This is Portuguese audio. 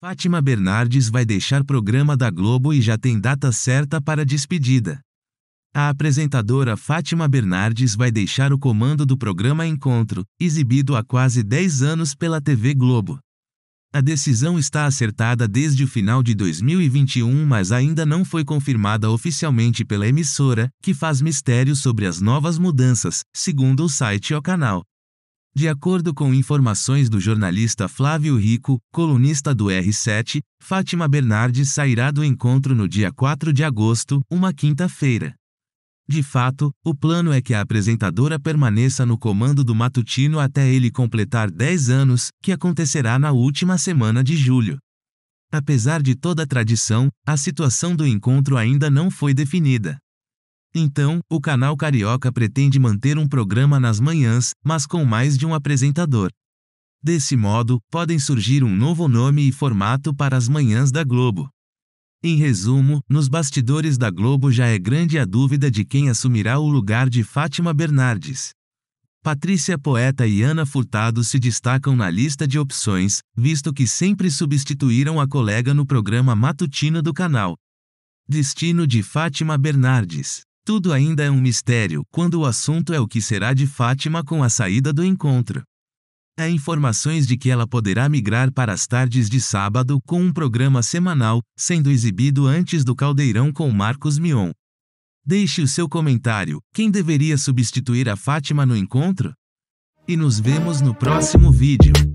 Fátima Bernardes vai deixar programa da Globo e já tem data certa para despedida. A apresentadora Fátima Bernardes vai deixar o comando do programa Encontro, exibido há quase 10 anos pela TV Globo. A decisão está acertada desde o final de 2021, mas ainda não foi confirmada oficialmente pela emissora, que faz mistério sobre as novas mudanças, segundo o site O Canal. De acordo com informações do jornalista Flávio Rico, colunista do R7, Fátima Bernardes sairá do encontro no dia 4 de agosto, uma quinta-feira. De fato, o plano é que a apresentadora permaneça no comando do matutino até ele completar 10 anos, que acontecerá na última semana de julho. Apesar de toda a tradição, a situação do encontro ainda não foi definida. Então, o canal Carioca pretende manter um programa nas manhãs, mas com mais de um apresentador. Desse modo, podem surgir um novo nome e formato para as manhãs da Globo. Em resumo, nos bastidores da Globo já é grande a dúvida de quem assumirá o lugar de Fátima Bernardes. Patrícia Poeta e Ana Furtado se destacam na lista de opções, visto que sempre substituíram a colega no programa matutino do canal. Destino de Fátima Bernardes tudo ainda é um mistério quando o assunto é o que será de Fátima com a saída do encontro. Há informações de que ela poderá migrar para as tardes de sábado com um programa semanal, sendo exibido antes do Caldeirão com Marcos Mion. Deixe o seu comentário: quem deveria substituir a Fátima no encontro? E nos vemos no próximo vídeo.